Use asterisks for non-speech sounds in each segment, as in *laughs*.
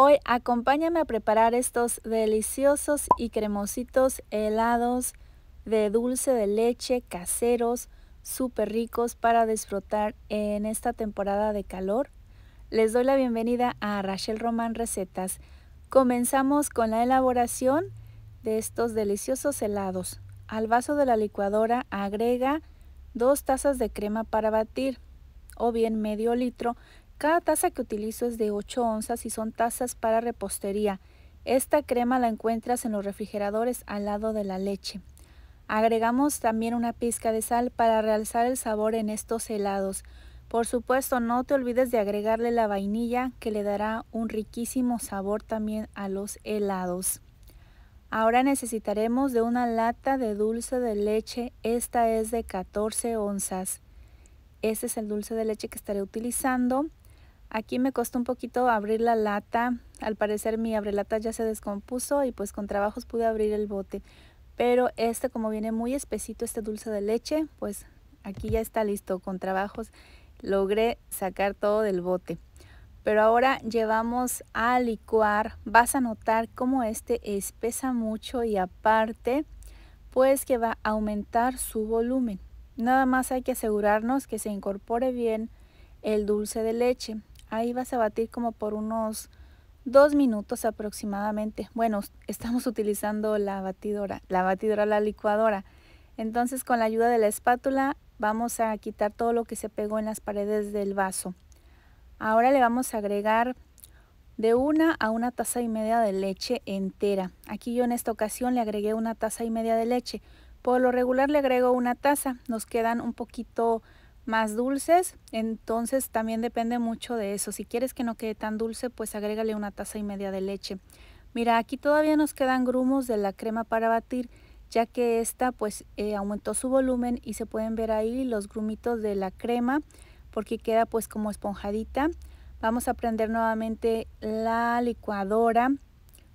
Hoy acompáñame a preparar estos deliciosos y cremositos helados de dulce de leche caseros, súper ricos para disfrutar en esta temporada de calor. Les doy la bienvenida a Rachel Román Recetas. Comenzamos con la elaboración de estos deliciosos helados. Al vaso de la licuadora agrega dos tazas de crema para batir o bien medio litro cada taza que utilizo es de 8 onzas y son tazas para repostería. Esta crema la encuentras en los refrigeradores al lado de la leche. Agregamos también una pizca de sal para realzar el sabor en estos helados. Por supuesto, no te olvides de agregarle la vainilla que le dará un riquísimo sabor también a los helados. Ahora necesitaremos de una lata de dulce de leche, esta es de 14 onzas. Este es el dulce de leche que estaré utilizando. Aquí me costó un poquito abrir la lata. Al parecer mi abrelata ya se descompuso y pues con trabajos pude abrir el bote. Pero este como viene muy espesito, este dulce de leche, pues aquí ya está listo. Con trabajos logré sacar todo del bote. Pero ahora llevamos a licuar. Vas a notar cómo este espesa mucho y aparte pues que va a aumentar su volumen. Nada más hay que asegurarnos que se incorpore bien el dulce de leche. Ahí vas a batir como por unos dos minutos aproximadamente. Bueno, estamos utilizando la batidora, la batidora, la licuadora. Entonces con la ayuda de la espátula vamos a quitar todo lo que se pegó en las paredes del vaso. Ahora le vamos a agregar de una a una taza y media de leche entera. Aquí yo en esta ocasión le agregué una taza y media de leche. Por lo regular le agrego una taza, nos quedan un poquito más dulces, entonces también depende mucho de eso. Si quieres que no quede tan dulce, pues agrégale una taza y media de leche. Mira, aquí todavía nos quedan grumos de la crema para batir, ya que esta pues eh, aumentó su volumen y se pueden ver ahí los grumitos de la crema, porque queda pues como esponjadita. Vamos a prender nuevamente la licuadora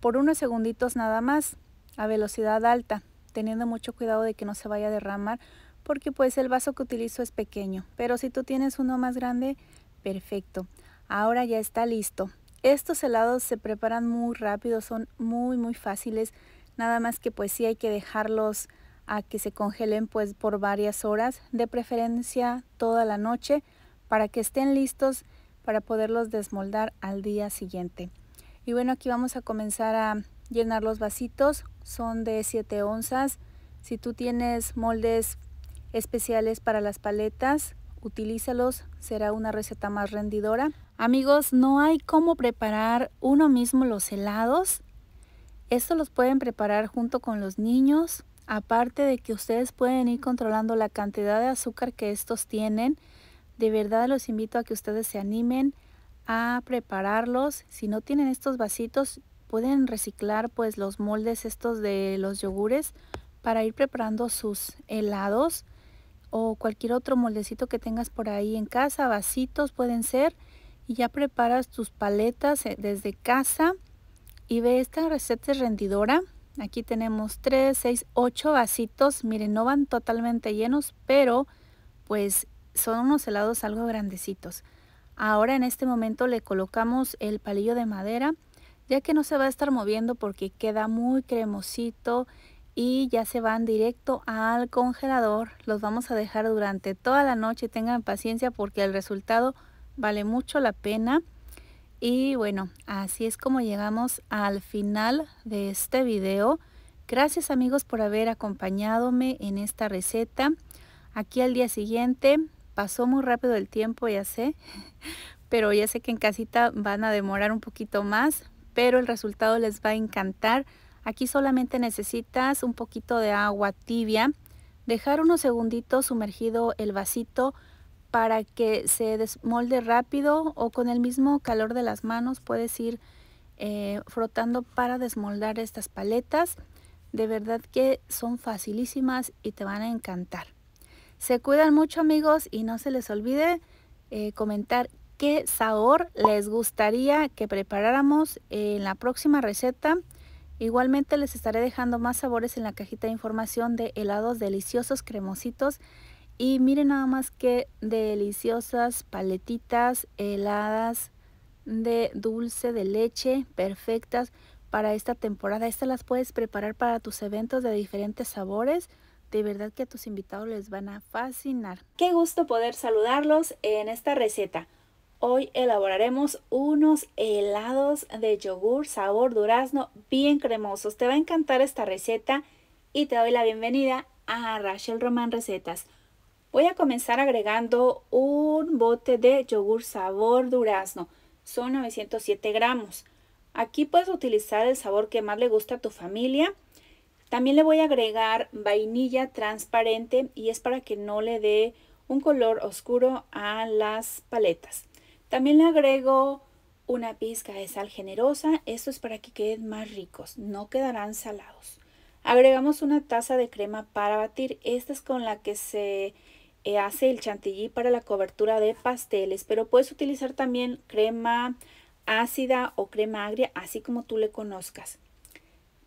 por unos segunditos nada más a velocidad alta, teniendo mucho cuidado de que no se vaya a derramar porque pues el vaso que utilizo es pequeño. Pero si tú tienes uno más grande, perfecto. Ahora ya está listo. Estos helados se preparan muy rápido, son muy muy fáciles. Nada más que pues sí hay que dejarlos a que se congelen pues por varias horas, de preferencia toda la noche, para que estén listos para poderlos desmoldar al día siguiente. Y bueno, aquí vamos a comenzar a llenar los vasitos, son de 7 onzas. Si tú tienes moldes especiales para las paletas, utilízalos, será una receta más rendidora. Amigos, no hay cómo preparar uno mismo los helados. Esto los pueden preparar junto con los niños, aparte de que ustedes pueden ir controlando la cantidad de azúcar que estos tienen. De verdad los invito a que ustedes se animen a prepararlos. Si no tienen estos vasitos, pueden reciclar pues los moldes estos de los yogures para ir preparando sus helados o cualquier otro moldecito que tengas por ahí en casa, vasitos pueden ser, y ya preparas tus paletas eh, desde casa. Y ve, esta receta es rendidora. Aquí tenemos 3, 6, 8 vasitos. Miren, no van totalmente llenos, pero pues son unos helados algo grandecitos. Ahora en este momento le colocamos el palillo de madera, ya que no se va a estar moviendo porque queda muy cremosito y ya se van directo al congelador. Los vamos a dejar durante toda la noche. Tengan paciencia porque el resultado vale mucho la pena. Y bueno, así es como llegamos al final de este video. Gracias amigos por haber acompañadome en esta receta. Aquí al día siguiente, pasó muy rápido el tiempo, ya sé, *laughs* pero ya sé que en casita van a demorar un poquito más, pero el resultado les va a encantar. Aquí solamente necesitas un poquito de agua tibia, dejar unos segunditos sumergido el vasito para que se desmolde rápido o con el mismo calor de las manos puedes ir eh, frotando para desmoldar estas paletas. De verdad que son facilísimas y te van a encantar. Se cuidan mucho amigos y no se les olvide eh, comentar qué sabor les gustaría que preparáramos en la próxima receta. Igualmente les estaré dejando más sabores en la cajita de información de helados deliciosos, cremositos. Y miren nada más que deliciosas paletitas heladas de dulce de leche, perfectas para esta temporada. Estas las puedes preparar para tus eventos de diferentes sabores. De verdad que a tus invitados les van a fascinar. Qué gusto poder saludarlos en esta receta. Hoy elaboraremos unos helados de yogur sabor durazno bien cremosos. Te va a encantar esta receta y te doy la bienvenida a Rachel Román Recetas. Voy a comenzar agregando un bote de yogur sabor durazno. Son 907 gramos. Aquí puedes utilizar el sabor que más le gusta a tu familia. También le voy a agregar vainilla transparente y es para que no le dé un color oscuro a las paletas. También le agrego una pizca de sal generosa. Esto es para que queden más ricos, no quedarán salados. Agregamos una taza de crema para batir. Esta es con la que se eh, hace el chantilly para la cobertura de pasteles, pero puedes utilizar también crema ácida o crema agria, así como tú le conozcas.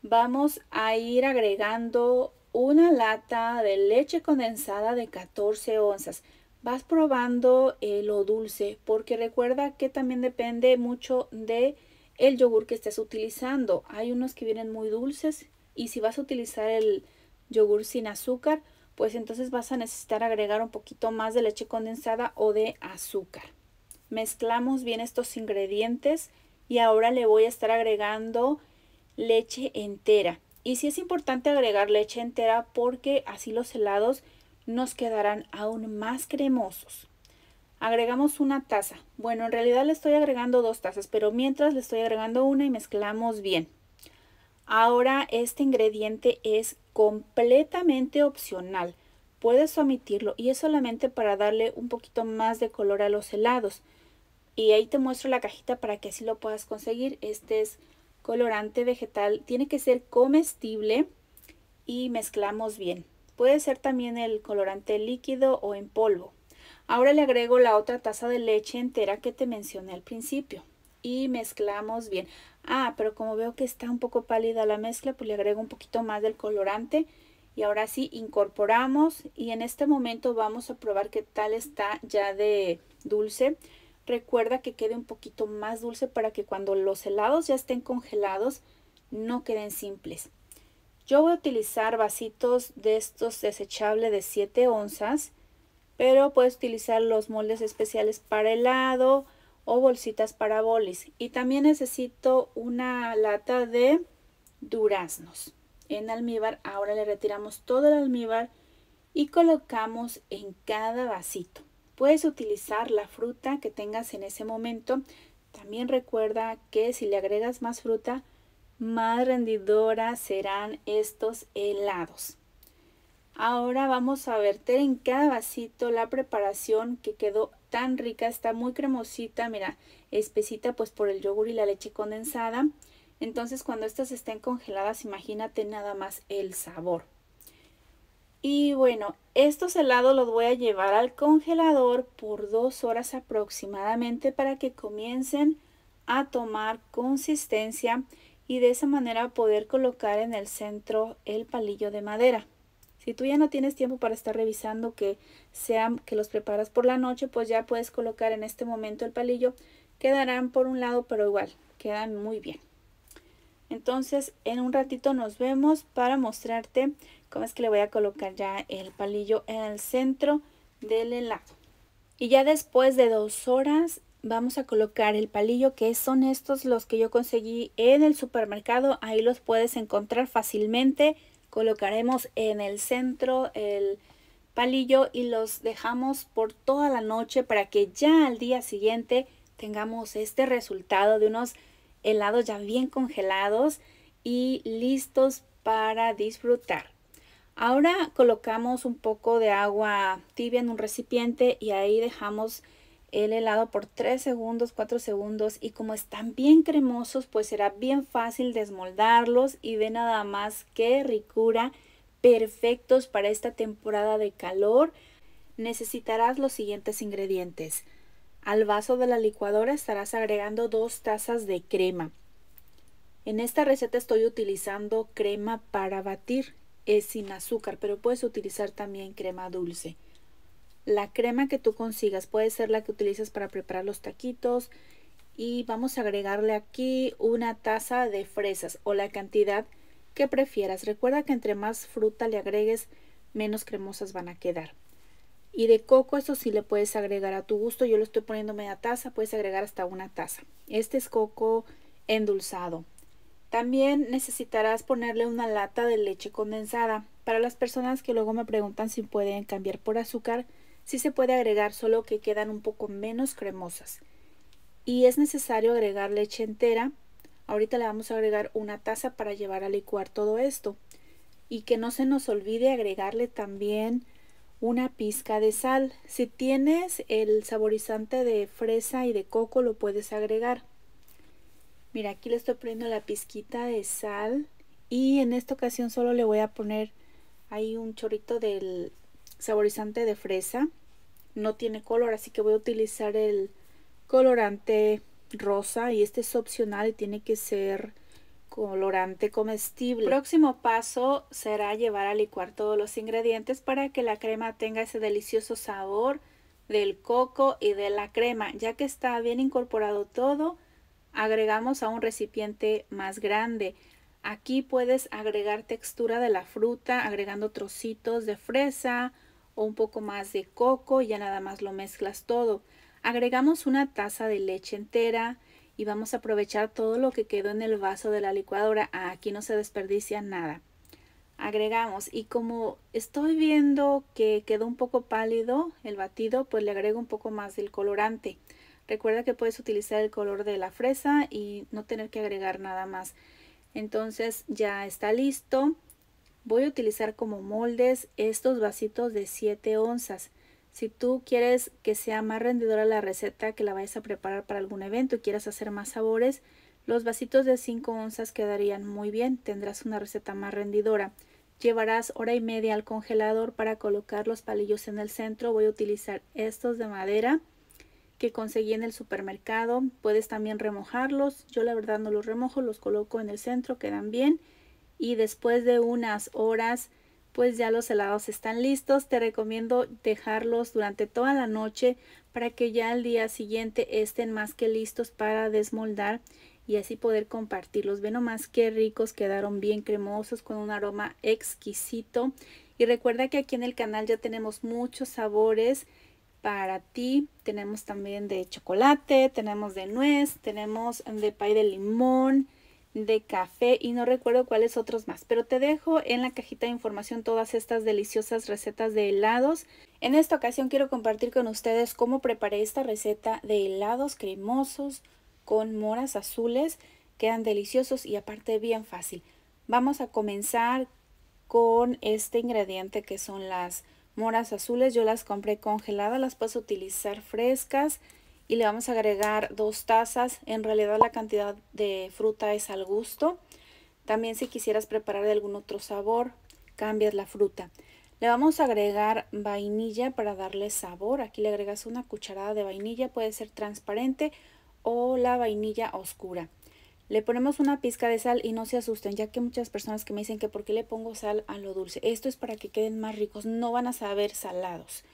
Vamos a ir agregando una lata de leche condensada de 14 onzas vas probando eh, lo dulce, porque recuerda que también depende mucho de el yogur que estés utilizando. Hay unos que vienen muy dulces y si vas a utilizar el yogur sin azúcar, pues entonces vas a necesitar agregar un poquito más de leche condensada o de azúcar. Mezclamos bien estos ingredientes y ahora le voy a estar agregando leche entera. Y sí es importante agregar leche entera porque así los helados nos quedarán aún más cremosos. Agregamos una taza. Bueno, en realidad le estoy agregando dos tazas, pero mientras le estoy agregando una y mezclamos bien. Ahora este ingrediente es completamente opcional. Puedes omitirlo y es solamente para darle un poquito más de color a los helados. Y ahí te muestro la cajita para que así lo puedas conseguir. Este es colorante vegetal. Tiene que ser comestible y mezclamos bien. Puede ser también el colorante líquido o en polvo. Ahora le agrego la otra taza de leche entera que te mencioné al principio y mezclamos bien. Ah, pero como veo que está un poco pálida la mezcla, pues le agrego un poquito más del colorante y ahora sí incorporamos y en este momento vamos a probar qué tal está ya de dulce. Recuerda que quede un poquito más dulce para que cuando los helados ya estén congelados no queden simples. Yo voy a utilizar vasitos de estos desechables de 7 onzas, pero puedes utilizar los moldes especiales para helado o bolsitas para bolis. Y también necesito una lata de duraznos en almíbar. Ahora le retiramos todo el almíbar y colocamos en cada vasito. Puedes utilizar la fruta que tengas en ese momento. También recuerda que si le agregas más fruta, más rendidora serán estos helados. Ahora vamos a verter en cada vasito la preparación que quedó tan rica, está muy cremosita, mira, espesita pues por el yogur y la leche condensada. Entonces cuando estas estén congeladas, imagínate nada más el sabor. Y bueno, estos helados los voy a llevar al congelador por dos horas aproximadamente para que comiencen a tomar consistencia y de esa manera poder colocar en el centro el palillo de madera. Si tú ya no tienes tiempo para estar revisando que sean que los preparas por la noche, pues ya puedes colocar en este momento el palillo. Quedarán por un lado, pero igual, quedan muy bien. Entonces, en un ratito nos vemos para mostrarte cómo es que le voy a colocar ya el palillo en el centro del helado. Y ya después de dos horas vamos a colocar el palillo que son estos los que yo conseguí en el supermercado ahí los puedes encontrar fácilmente colocaremos en el centro el palillo y los dejamos por toda la noche para que ya al día siguiente tengamos este resultado de unos helados ya bien congelados y listos para disfrutar. Ahora colocamos un poco de agua tibia en un recipiente y ahí dejamos el helado por 3 segundos, 4 segundos y como están bien cremosos, pues será bien fácil desmoldarlos y ve nada más qué ricura, perfectos para esta temporada de calor. Necesitarás los siguientes ingredientes. Al vaso de la licuadora estarás agregando 2 tazas de crema. En esta receta estoy utilizando crema para batir, es sin azúcar, pero puedes utilizar también crema dulce la crema que tú consigas. Puede ser la que utilizas para preparar los taquitos. Y vamos a agregarle aquí una taza de fresas o la cantidad que prefieras. Recuerda que entre más fruta le agregues, menos cremosas van a quedar. Y de coco, eso sí le puedes agregar a tu gusto. Yo lo estoy poniendo media taza, puedes agregar hasta una taza. Este es coco endulzado. También necesitarás ponerle una lata de leche condensada. Para las personas que luego me preguntan si pueden cambiar por azúcar, sí se puede agregar, solo que quedan un poco menos cremosas. Y es necesario agregar leche entera. Ahorita le vamos a agregar una taza para llevar a licuar todo esto. Y que no se nos olvide agregarle también una pizca de sal. Si tienes el saborizante de fresa y de coco lo puedes agregar. Mira, aquí le estoy poniendo la pizquita de sal y en esta ocasión solo le voy a poner ahí un chorrito del, saborizante de fresa. No tiene color, así que voy a utilizar el colorante rosa y este es opcional y tiene que ser colorante comestible. próximo paso será llevar a licuar todos los ingredientes para que la crema tenga ese delicioso sabor del coco y de la crema. Ya que está bien incorporado todo, agregamos a un recipiente más grande. Aquí puedes agregar textura de la fruta agregando trocitos de fresa o un poco más de coco y ya nada más lo mezclas todo. Agregamos una taza de leche entera y vamos a aprovechar todo lo que quedó en el vaso de la licuadora. Ah, aquí no se desperdicia nada. Agregamos y como estoy viendo que quedó un poco pálido el batido, pues le agrego un poco más del colorante. Recuerda que puedes utilizar el color de la fresa y no tener que agregar nada más. Entonces ya está listo. Voy a utilizar como moldes estos vasitos de 7 onzas. Si tú quieres que sea más rendidora la receta que la vayas a preparar para algún evento y quieras hacer más sabores, los vasitos de 5 onzas quedarían muy bien, tendrás una receta más rendidora. Llevarás hora y media al congelador para colocar los palillos en el centro. Voy a utilizar estos de madera que conseguí en el supermercado. Puedes también remojarlos. Yo la verdad no los remojo, los coloco en el centro, quedan bien y después de unas horas pues ya los helados están listos. Te recomiendo dejarlos durante toda la noche para que ya al día siguiente estén más que listos para desmoldar y así poder compartirlos. Ve nomás qué ricos quedaron bien cremosos con un aroma exquisito. Y recuerda que aquí en el canal ya tenemos muchos sabores para ti. Tenemos también de chocolate, tenemos de nuez, tenemos de pay de limón, de café y no recuerdo cuáles otros más, pero te dejo en la cajita de información todas estas deliciosas recetas de helados. En esta ocasión quiero compartir con ustedes cómo preparé esta receta de helados cremosos con moras azules. Quedan deliciosos y aparte bien fácil. Vamos a comenzar con este ingrediente que son las moras azules. Yo las compré congeladas, las puedes utilizar frescas y le vamos a agregar dos tazas. En realidad la cantidad de fruta es al gusto. También si quisieras preparar de algún otro sabor, cambias la fruta. Le vamos a agregar vainilla para darle sabor. Aquí le agregas una cucharada de vainilla, puede ser transparente o la vainilla oscura. Le ponemos una pizca de sal y no se asusten, ya que muchas personas que me dicen que por qué le pongo sal a lo dulce. Esto es para que queden más ricos, no van a saber salados.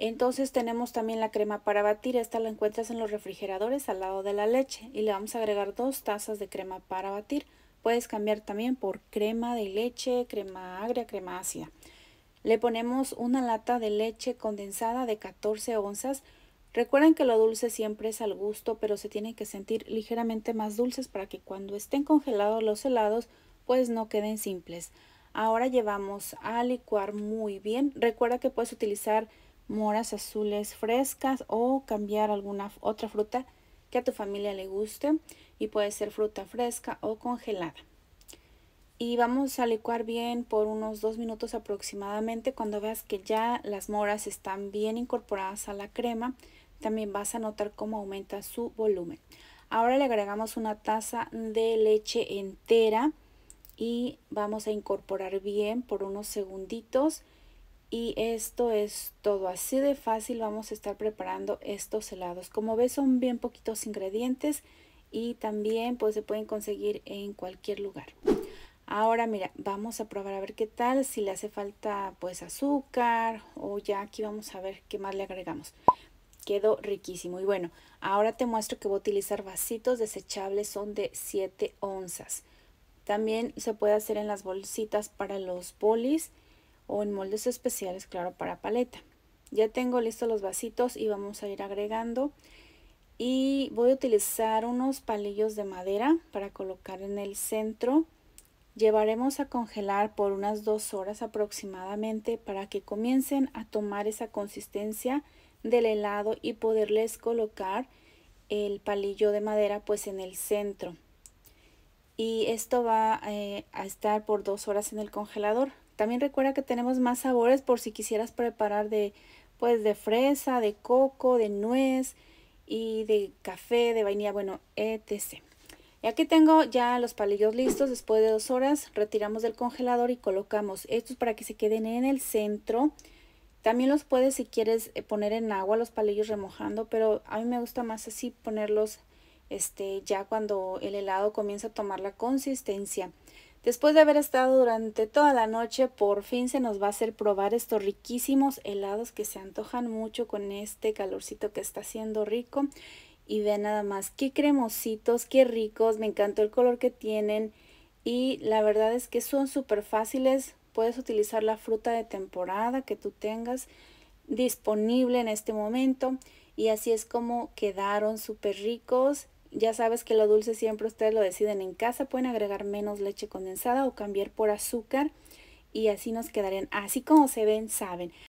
Entonces tenemos también la crema para batir, esta la encuentras en los refrigeradores al lado de la leche y le vamos a agregar dos tazas de crema para batir. Puedes cambiar también por crema de leche, crema agria, crema ácida. Le ponemos una lata de leche condensada de 14 onzas. Recuerden que lo dulce siempre es al gusto, pero se tienen que sentir ligeramente más dulces para que cuando estén congelados los helados, pues no queden simples. Ahora llevamos a licuar muy bien. Recuerda que puedes utilizar moras azules frescas o cambiar alguna otra fruta que a tu familia le guste y puede ser fruta fresca o congelada. Y vamos a licuar bien por unos dos minutos aproximadamente. Cuando veas que ya las moras están bien incorporadas a la crema, también vas a notar cómo aumenta su volumen. Ahora le agregamos una taza de leche entera y vamos a incorporar bien por unos segunditos y esto es todo, así de fácil vamos a estar preparando estos helados. Como ves son bien poquitos ingredientes y también pues se pueden conseguir en cualquier lugar. Ahora mira, vamos a probar a ver qué tal, si le hace falta pues azúcar o ya aquí vamos a ver qué más le agregamos. Quedó riquísimo y bueno, ahora te muestro que voy a utilizar vasitos desechables, son de 7 onzas. También se puede hacer en las bolsitas para los bolis o en moldes especiales, claro, para paleta. Ya tengo listos los vasitos y vamos a ir agregando. Y voy a utilizar unos palillos de madera para colocar en el centro. Llevaremos a congelar por unas dos horas aproximadamente para que comiencen a tomar esa consistencia del helado y poderles colocar el palillo de madera pues en el centro. Y esto va eh, a estar por dos horas en el congelador. También recuerda que tenemos más sabores por si quisieras preparar de, pues, de fresa, de coco, de nuez y de café, de vainilla, bueno, etc. Y aquí tengo ya los palillos listos. Después de dos horas retiramos del congelador y colocamos estos para que se queden en el centro. También los puedes si quieres eh, poner en agua los palillos remojando, pero a mí me gusta más así ponerlos este, ya cuando el helado comienza a tomar la consistencia. Después de haber estado durante toda la noche, por fin se nos va a hacer probar estos riquísimos helados que se antojan mucho con este calorcito que está haciendo rico. Y vean nada más, qué cremositos, qué ricos, me encantó el color que tienen. Y la verdad es que son súper fáciles, puedes utilizar la fruta de temporada que tú tengas disponible en este momento. Y así es como quedaron súper ricos ya sabes que lo dulce siempre ustedes lo deciden en casa. Pueden agregar menos leche condensada o cambiar por azúcar y así nos quedarían. Así como se ven, saben.